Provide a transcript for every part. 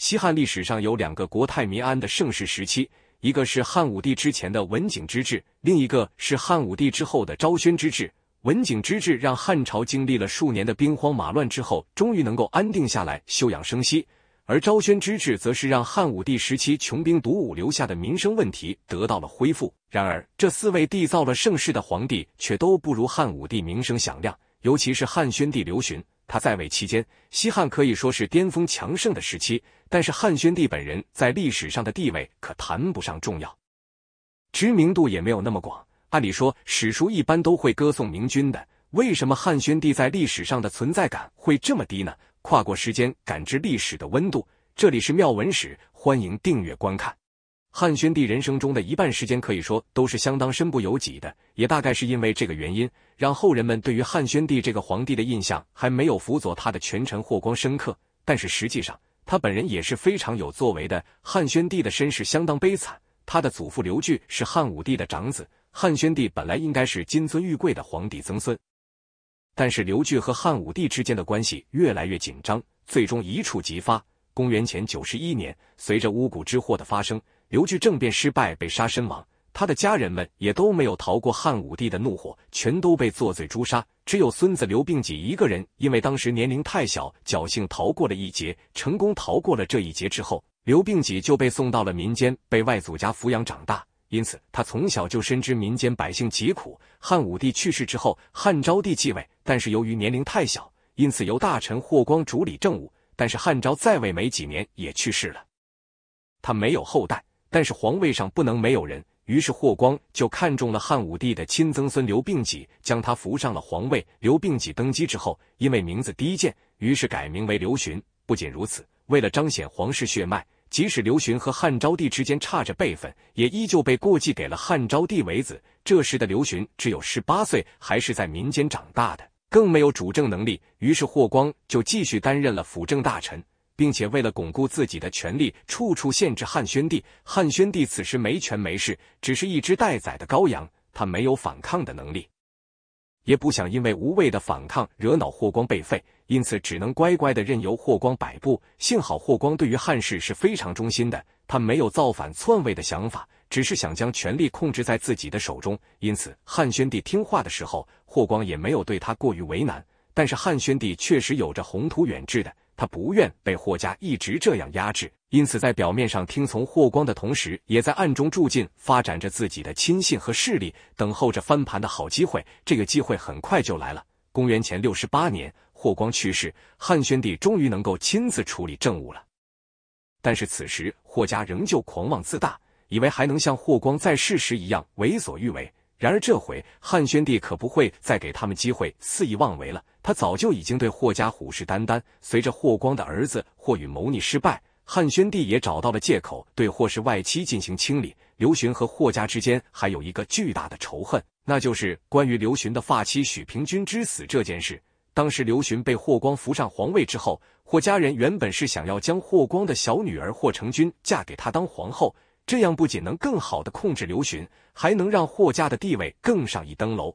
西汉历史上有两个国泰民安的盛世时期，一个是汉武帝之前的文景之治，另一个是汉武帝之后的昭宣之治。文景之治让汉朝经历了数年的兵荒马乱之后，终于能够安定下来，休养生息；而昭宣之治则是让汉武帝时期穷兵黩武留下的民生问题得到了恢复。然而，这四位缔造了盛世的皇帝却都不如汉武帝名声响亮，尤其是汉宣帝刘询。他在位期间，西汉可以说是巅峰强盛的时期，但是汉宣帝本人在历史上的地位可谈不上重要，知名度也没有那么广。按理说，史书一般都会歌颂明君的，为什么汉宣帝在历史上的存在感会这么低呢？跨过时间，感知历史的温度，这里是妙文史，欢迎订阅观看。汉宣帝人生中的一半时间，可以说都是相当身不由己的，也大概是因为这个原因，让后人们对于汉宣帝这个皇帝的印象还没有辅佐他的权臣霍光深刻。但是实际上，他本人也是非常有作为的。汉宣帝的身世相当悲惨，他的祖父刘据是汉武帝的长子，汉宣帝本来应该是金尊玉贵的皇帝曾孙，但是刘据和汉武帝之间的关系越来越紧张，最终一触即发。公元前九十一年，随着巫蛊之祸的发生。刘据政变失败，被杀身亡。他的家人们也都没有逃过汉武帝的怒火，全都被作罪诛杀。只有孙子刘病己一个人，因为当时年龄太小，侥幸逃过了一劫。成功逃过了这一劫之后，刘病己就被送到了民间，被外祖家抚养长大。因此，他从小就深知民间百姓疾苦。汉武帝去世之后，汉昭帝继位，但是由于年龄太小，因此由大臣霍光主理政务。但是汉昭在位没几年也去世了，他没有后代。但是皇位上不能没有人，于是霍光就看中了汉武帝的亲曾孙刘病己，将他扶上了皇位。刘病己登基之后，因为名字低贱，于是改名为刘询。不仅如此，为了彰显皇室血脉，即使刘询和汉昭帝之间差着辈分，也依旧被过继给了汉昭帝为子。这时的刘询只有十八岁，还是在民间长大的，更没有主政能力。于是霍光就继续担任了辅政大臣。并且为了巩固自己的权力，处处限制汉宣帝。汉宣帝此时没权没势，只是一只待宰的羔羊，他没有反抗的能力，也不想因为无谓的反抗惹恼霍光被废，因此只能乖乖的任由霍光摆布。幸好霍光对于汉室是非常忠心的，他没有造反篡位的想法，只是想将权力控制在自己的手中。因此，汉宣帝听话的时候，霍光也没有对他过于为难。但是，汉宣帝确实有着宏图远志的。他不愿被霍家一直这样压制，因此在表面上听从霍光的同时，也在暗中注进发展着自己的亲信和势力，等候着翻盘的好机会。这个机会很快就来了。公元前六十八年，霍光去世，汉宣帝终于能够亲自处理政务了。但是此时霍家仍旧狂妄自大，以为还能像霍光在世时一样为所欲为。然而，这回汉宣帝可不会再给他们机会肆意妄为了。他早就已经对霍家虎视眈眈。随着霍光的儿子霍宇谋逆失败，汉宣帝也找到了借口，对霍氏外戚进行清理。刘询和霍家之间还有一个巨大的仇恨，那就是关于刘询的发妻许平君之死这件事。当时刘询被霍光扶上皇位之后，霍家人原本是想要将霍光的小女儿霍成君嫁给他当皇后。这样不仅能更好的控制刘询，还能让霍家的地位更上一登楼。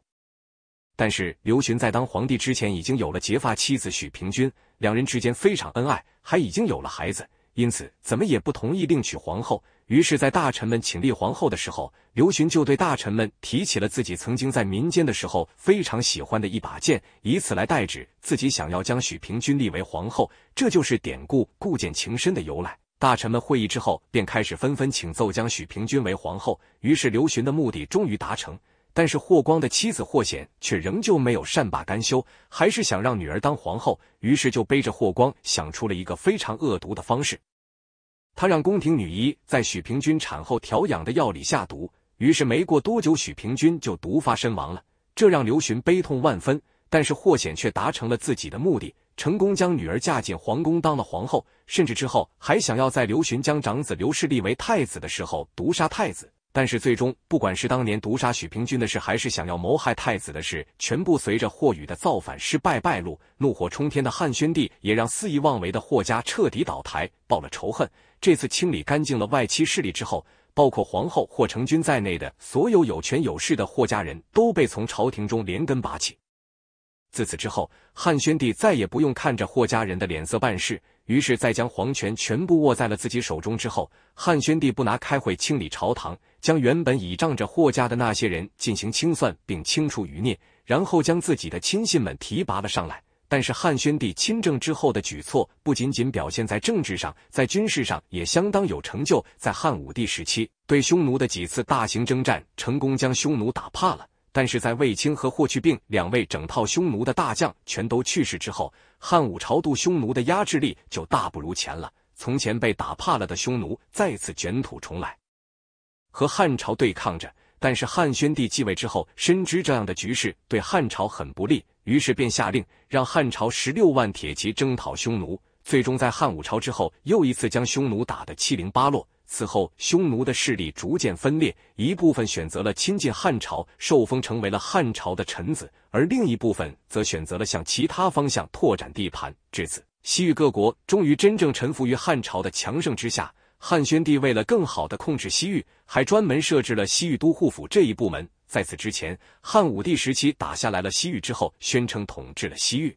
但是刘询在当皇帝之前已经有了结发妻子许平君，两人之间非常恩爱，还已经有了孩子，因此怎么也不同意另娶皇后。于是，在大臣们请立皇后的时候，刘询就对大臣们提起了自己曾经在民间的时候非常喜欢的一把剑，以此来代指自己想要将许平君立为皇后，这就是典故“故剑情深”的由来。大臣们会议之后，便开始纷纷请奏将许平君为皇后。于是刘询的目的终于达成。但是霍光的妻子霍显却仍旧没有善罢甘休，还是想让女儿当皇后。于是就背着霍光想出了一个非常恶毒的方式，他让宫廷女医在许平君产后调养的药里下毒。于是没过多久，许平君就毒发身亡了。这让刘询悲痛万分，但是霍显却达成了自己的目的。成功将女儿嫁进皇宫，当了皇后，甚至之后还想要在刘询将长子刘氏立为太子的时候毒杀太子。但是最终，不管是当年毒杀许平君的事，还是想要谋害太子的事，全部随着霍雨的造反失败败露。怒火冲天的汉宣帝也让肆意妄为的霍家彻底倒台，报了仇恨。这次清理干净了外戚势力之后，包括皇后霍成君在内的所有有权有势的霍家人都被从朝廷中连根拔起。自此之后，汉宣帝再也不用看着霍家人的脸色办事。于是，在将皇权全部握在了自己手中之后，汉宣帝不拿开会清理朝堂，将原本倚仗着霍家的那些人进行清算并清除余孽，然后将自己的亲信们提拔了上来。但是，汉宣帝亲政之后的举措不仅仅表现在政治上，在军事上也相当有成就。在汉武帝时期，对匈奴的几次大型征战，成功将匈奴打怕了。但是在卫青和霍去病两位整套匈奴的大将全都去世之后，汉武朝度匈奴的压制力就大不如前了。从前被打怕了的匈奴再次卷土重来，和汉朝对抗着。但是汉宣帝继位之后，深知这样的局势对汉朝很不利，于是便下令让汉朝十六万铁骑征讨匈奴，最终在汉武朝之后又一次将匈奴打得七零八落。此后，匈奴的势力逐渐分裂，一部分选择了亲近汉朝，受封成为了汉朝的臣子，而另一部分则选择了向其他方向拓展地盘。至此，西域各国终于真正臣服于汉朝的强盛之下。汉宣帝为了更好的控制西域，还专门设置了西域都护府这一部门。在此之前，汉武帝时期打下来了西域之后，宣称统治了西域，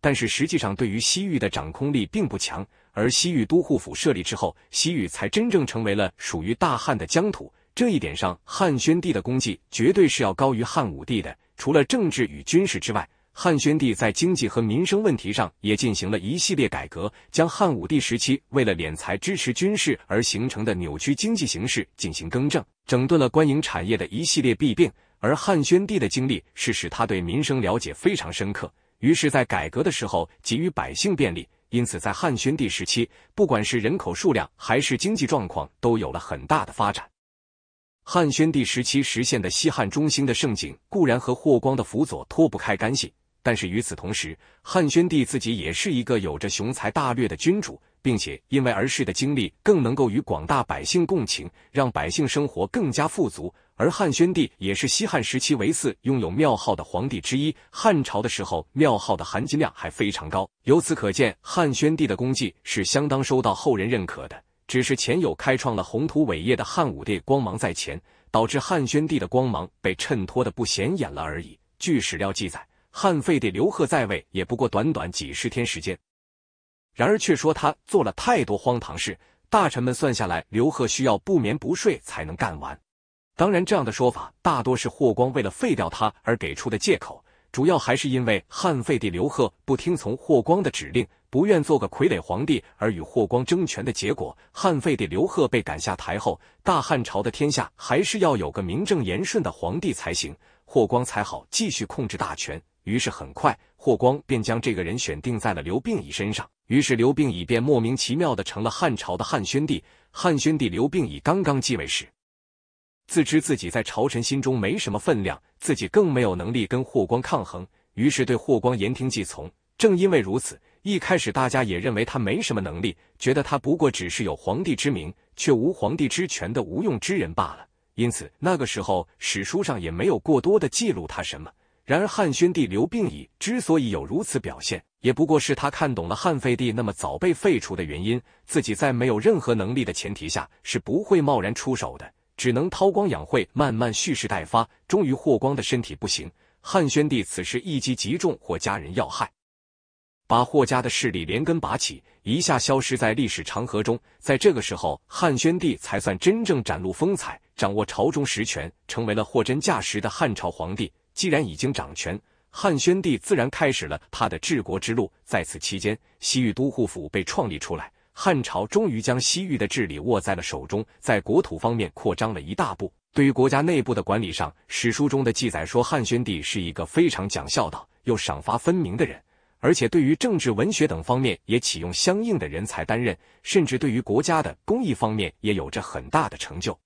但是实际上对于西域的掌控力并不强。而西域都护府设立之后，西域才真正成为了属于大汉的疆土。这一点上，汉宣帝的功绩绝对是要高于汉武帝的。除了政治与军事之外，汉宣帝在经济和民生问题上也进行了一系列改革，将汉武帝时期为了敛财支持军事而形成的扭曲经济形势进行更正，整顿了官营产业的一系列弊病。而汉宣帝的经历是使他对民生了解非常深刻，于是，在改革的时候给予百姓便利。因此，在汉宣帝时期，不管是人口数量还是经济状况，都有了很大的发展。汉宣帝时期实现的西汉中兴的盛景，固然和霍光的辅佐脱不开干系，但是与此同时，汉宣帝自己也是一个有着雄才大略的君主，并且因为儿时的经历，更能够与广大百姓共情，让百姓生活更加富足。而汉宣帝也是西汉时期唯四拥有庙号的皇帝之一。汉朝的时候，庙号的含金量还非常高。由此可见，汉宣帝的功绩是相当受到后人认可的。只是前有开创了宏图伟业的汉武帝光芒在前，导致汉宣帝的光芒被衬托的不显眼了而已。据史料记载，汉废帝刘贺在位也不过短短几十天时间，然而却说他做了太多荒唐事。大臣们算下来，刘贺需要不眠不睡才能干完。当然，这样的说法大多是霍光为了废掉他而给出的借口，主要还是因为汉废帝刘贺不听从霍光的指令，不愿做个傀儡皇帝而与霍光争权的结果。汉废帝刘贺被赶下台后，大汉朝的天下还是要有个名正言顺的皇帝才行，霍光才好继续控制大权。于是很快，霍光便将这个人选定在了刘病已身上。于是刘病已便莫名其妙的成了汉朝的汉宣帝。汉宣帝刘病已刚刚继位时。自知自己在朝臣心中没什么分量，自己更没有能力跟霍光抗衡，于是对霍光言听计从。正因为如此，一开始大家也认为他没什么能力，觉得他不过只是有皇帝之名却无皇帝之权的无用之人罢了。因此，那个时候史书上也没有过多的记录他什么。然而，汉宣帝刘病已之所以有如此表现，也不过是他看懂了汉废帝那么早被废除的原因，自己在没有任何能力的前提下是不会贸然出手的。只能韬光养晦，慢慢蓄势待发。终于霍光的身体不行，汉宣帝此时一击击中霍家人要害，把霍家的势力连根拔起，一下消失在历史长河中。在这个时候，汉宣帝才算真正展露风采，掌握朝中实权，成为了货真价实的汉朝皇帝。既然已经掌权，汉宣帝自然开始了他的治国之路。在此期间，西域都护府被创立出来。汉朝终于将西域的治理握在了手中，在国土方面扩张了一大步。对于国家内部的管理上，史书中的记载说汉宣帝是一个非常讲孝道又赏罚分明的人，而且对于政治、文学等方面也启用相应的人才担任，甚至对于国家的公益方面也有着很大的成就。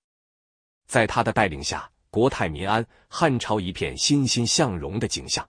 在他的带领下，国泰民安，汉朝一片欣欣向荣的景象。